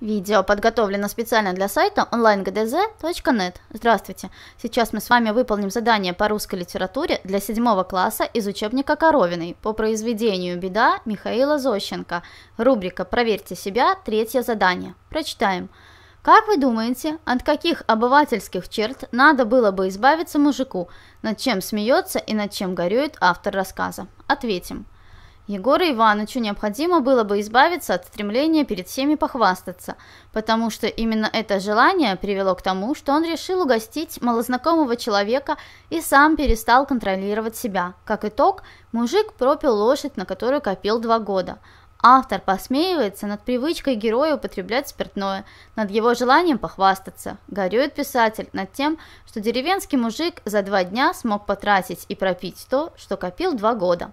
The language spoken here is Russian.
Видео подготовлено специально для сайта onlinegdz.net. Здравствуйте! Сейчас мы с вами выполним задание по русской литературе для седьмого класса из учебника Коровиной по произведению «Беда» Михаила Зощенко. Рубрика «Проверьте себя. Третье задание». Прочитаем. Как вы думаете, от каких обывательских черт надо было бы избавиться мужику? Над чем смеется и над чем горюет автор рассказа? Ответим. Егору Ивановичу необходимо было бы избавиться от стремления перед всеми похвастаться, потому что именно это желание привело к тому, что он решил угостить малознакомого человека и сам перестал контролировать себя. Как итог, мужик пропил лошадь, на которую копил два года. Автор посмеивается над привычкой героя употреблять спиртное, над его желанием похвастаться. Горюет писатель над тем, что деревенский мужик за два дня смог потратить и пропить то, что копил два года.